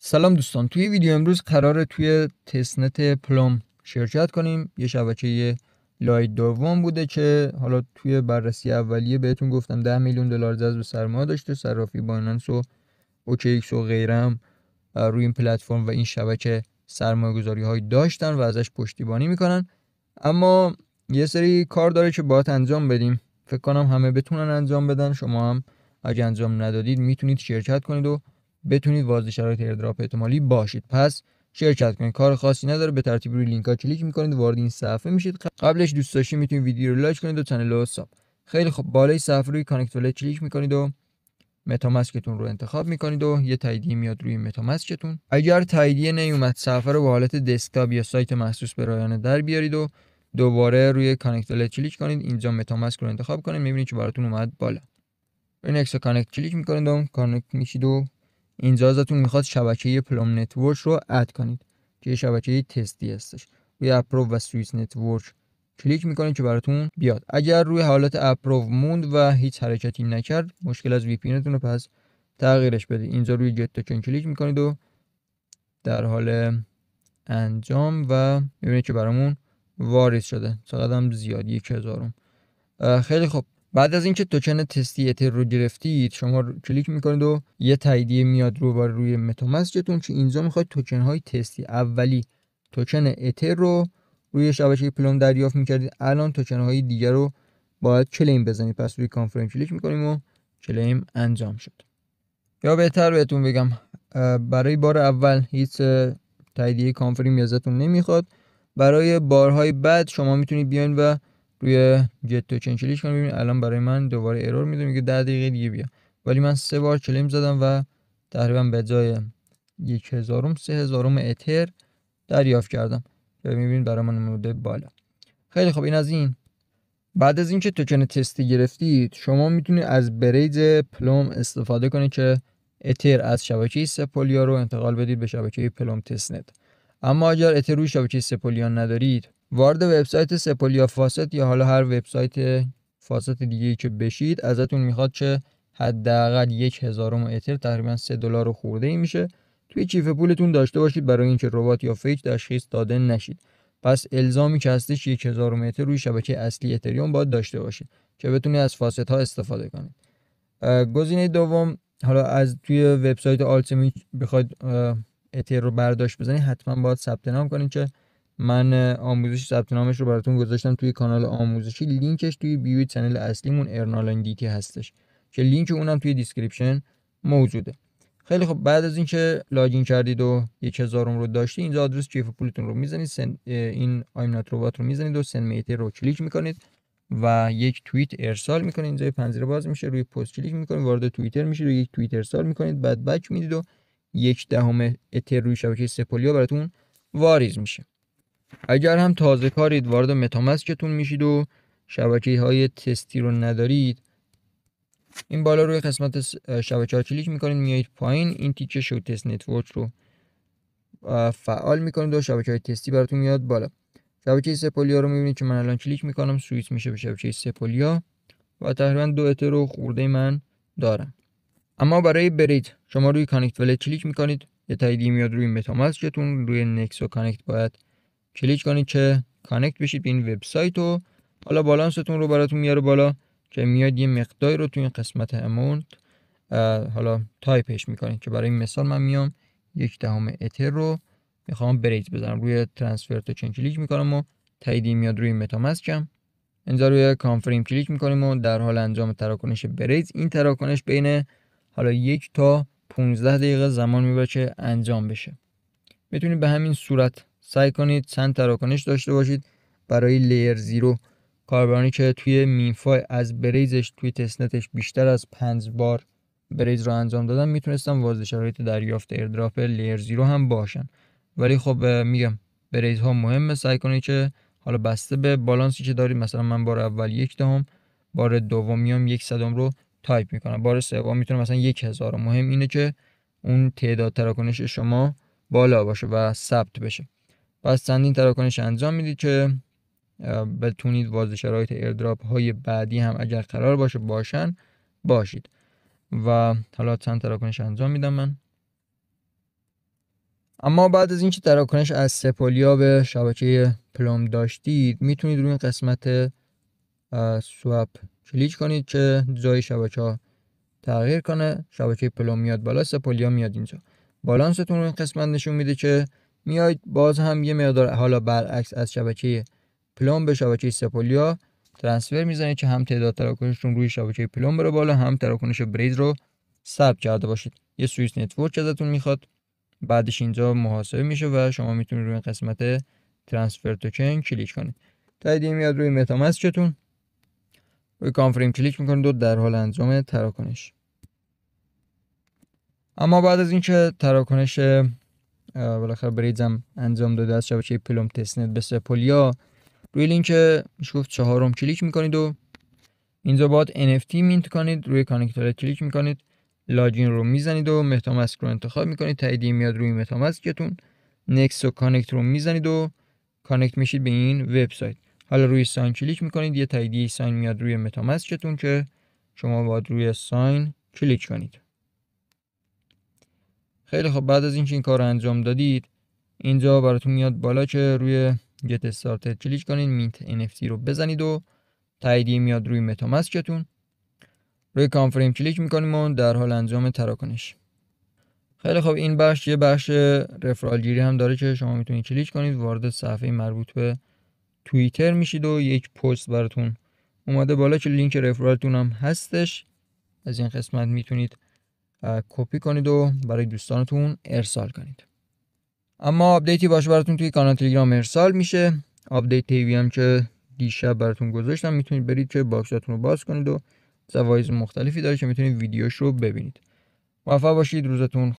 سلام دوستان توی ویدیو امروز قراره توی تسنت پلوم شرکت کنیم یه شبکه لایت دوم بوده که حالا توی بررسی اولیه بهتون گفتم 10 میلیون دلار جذب سرمایه داشته صرافی بایننس و ایکس و غیرم روی این پلتفرم و این شبکه سرمایه گذاری های داشتن و ازش پشتیبانی میکنن اما یه سری کار داره که باید انجام بدیم فکر کنم همه بتونن انجام بدن شما هم اگه انجام ندادید میتونید شرکت کنید و بتونید واضح شرایط ایردراپ احتمالی باشید پس شرکت کنید کار خاصی نداره به ترتیب روی لینک ها کلیک میکنید وارد این صفحه میشید قبلش دوست داشتی میتونید ویدیو رو لایک کنید و کانال رو ساب خیلی خب بالای صفحه روی کانکت ولت کلیک میکنید و متامسکتون رو انتخاب میکنید و یه تاییدیه میاد روی متامسکتون اگر تاییدیه نیومد صفحه رو به حالت دسکتاپ یا سایت مخصوص به رایانه در بیارید و دوباره روی کانکت ولت کلیک کنید اینجا متامسک رو انتخاب کنید میبینید که براتون اومد بالا این نکس کانکت کلیک میکنید و کانکت میشید و اینجا ازتون میخواد شبکه پلوم نتورک رو اد کنید که شبکه تستی هستش روی اپرو و سویس نتورک کلیک میکنید که براتون بیاد اگر روی حالت اپرو موند و هیچ حرکتی نکرد مشکل از وی پی رو پس تغییرش بده اینجا روی گت توکن کلیک میکنید و در حال انجام و میبینید که برامون واریز شده چقدر هم زیاد یک هزارم خیلی خوب بعد از اینکه توکن تستیت رو گرفتید شما رو کلیک میکنید و یه تاییدیه میاد رو بر روی متامسکتون که اینجا میخواد توکن های تستی اولی توکن اتر رو روی شبکه پلوم دریافت میکردید الان توکن های دیگر رو باید کلیم بزنید پس روی کانفرم کلیک میکنیم و کلیم انجام شد یا بهتر بهتون بگم برای بار اول هیچ تاییدیه کانفرم ازتون نمیخواد برای بارهای بعد شما میتونید بیاین و روی گت تو چین کلیک کنم ببینید الان برای من دوباره ارور میده میگه 10 دقیقه دیگه بیا ولی من سه بار کلیم زدم و تقریبا به جای یک هزارم سه اتر دریافت کردم که میبینید برای من بالا خیلی خب این از این بعد از اینکه توکن تستی گرفتید شما میتونید از بریز پلوم استفاده کنید که اتر از شبکه سپولیا رو انتقال بدید به شبکه پلوم تست نت اما اگر اتر روی شبکه سپولیا ندارید وارد وبسایت سپل یا فاست یا حالا هر وبسایت فاست دیگه ای که بشید ازتون میخواد که حداقل یک هزارم اتر تقریبا سه دلار خورده ای میشه توی کیف پولتون داشته باشید برای اینکه ربات یا فیک تشخیص داده نشید پس الزامی که هستش یک هزار متر روی شبکه اصلی اتریوم باید داشته باشید که بتونید از فاست ها استفاده کنید گزینه دوم حالا از توی وبسایت آلتمی بخواید اتر رو برداشت بزنید حتما باید ثبت نام کنید که من آموزش ثبت نامش رو براتون گذاشتم توی کانال آموزشی لینکش توی بیوی چنل اصلیمون ارنالاین دیتی هستش که لینک اونم توی دیسکریپشن موجوده خیلی خب بعد از اینکه لاگین کردید و یک هزارم رو داشتی اینجا آدرس کیف پولتون رو میزنید سن این آیم رو میزنید و سن میتر رو کلیک میکنید و یک توییت ارسال میکنید اینجا پنجره باز میشه روی پست کلیک میکنید وارد توییتر میشید و یک توییت ارسال میکنید بعد بک میدید و یک دهم اتر روی شبکه سپولیا براتون واریز میشه اگر هم تازه کارید وارد متامسکتون میشید و شبکه های تستی رو ندارید این بالا روی قسمت شبکه ها کلیک میکنید میایید پایین این تیکه شو تست نتورک رو فعال میکنید و شبکه های تستی براتون میاد بالا شبکه سپولیا رو میبینید که من الان کلیک میکنم سویت میشه به شبکه سپولیا و تقریبا دو اترو خورده من دارم اما برای برید شما روی کانکت ولت کلیک میکنید یه تاییدی میاد روی متامسکتون روی نکس و کانکت باید کلیک کنید که کانکت بشید به این وبسایت و حالا بالانستون رو براتون میاره بالا که میاد یه مقداری رو تو این قسمت امونت حالا تایپش میکنید که برای مثال من میام یک دهم اتر رو میخوام بریج بزنم روی ترانسفر تو چین کلیک میکنم و تاییدی میاد روی متامسکم اینجا روی کانفریم کلیک میکنیم و در حال انجام تراکنش بریج این تراکنش بین حالا یک تا 15 دقیقه زمان میبره که انجام بشه میتونید به همین صورت سعی کنید چند تراکنش داشته باشید برای لیر زیرو کاربرانی که توی مینفای از بریزش توی تستنتش بیشتر از 5 بار بریز رو انجام دادن میتونستم وارد شرایط دریافت ایردراپ لیر زیرو هم باشن ولی خب میگم بریز ها مهمه سعی کنید که حالا بسته به بالانسی که دارید مثلا من بار اول یک دهم بار هم یک صدم رو تایپ میکنم بار سوم میتونم مثلا یک هزار مهم اینه که اون تعداد تراکنش شما بالا باشه و ثبت بشه پس چندین تراکنش انجام میدید که بتونید وارد شرایط ایردراپ های بعدی هم اگر قرار باشه باشن باشید و حالا چند تراکنش انجام میدم من اما بعد از اینکه تراکنش از سپولیا به شبکه پلوم داشتید میتونید روی قسمت سوپ کلیک کنید که جای شبکه ها تغییر کنه شبکه پلوم میاد بالا سپولیا میاد اینجا بالانستون رو این قسمت نشون میده که میاید باز هم یه مقدار حالا برعکس از شبکه پلوم به شبکه سپولیا ترانسفر میزنید که هم تعداد تراکنشتون روی شبکه پلوم بره بالا هم تراکنش برید رو ثبت کرده باشید یه سوئیس نتورک ازتون میخواد بعدش اینجا محاسبه میشه و شما میتونید روی قسمت ترانسفر توکن کلیک کنید تایید میاد روی متامسکتون روی کانفریم کلیک میکنید و در حال انجام تراکنش اما بعد از اینکه تراکنش بالاخره بریدزم انجام داده از شبکه پلوم تسنت به سپولیا روی لینک میشه گفت چهارم کلیک میکنید و اینجا باید NFT مینت کنید روی کانکتور کلیک میکنید لاجین رو میزنید و متامسک رو انتخاب میکنید تاییدیه میاد روی متامسکتون نکس و کانکت رو میزنید و کانکت میشید به این وبسایت حالا روی ساین کلیک میکنید یه تاییدیه ساین میاد روی متامسکتون که شما باید روی ساین کلیک کنید خیلی خب بعد از اینکه این کار انجام دادید اینجا براتون میاد بالا که روی get started کلیک کنین مینت NFT رو بزنید و تایید میاد روی متامسکتون روی کانفریم کلیک میکنیم و در حال انجام تراکنش خیلی خوب این بخش یه بخش رفرال گیری هم داره که شما میتونید کلیک کنید وارد صفحه مربوط به توییتر میشید و یک پست براتون اومده بالا که لینک رفرالتون هم هستش از این قسمت میتونید کپی کنید و برای دوستانتون ارسال کنید اما آپدیتی باشه براتون توی کانال تلگرام ارسال میشه آپدیت تیوی هم که دیشب براتون گذاشتم میتونید برید که باکساتون رو باز کنید و زوایز مختلفی داره که میتونید ویدیوش رو ببینید موفق باشید روزتون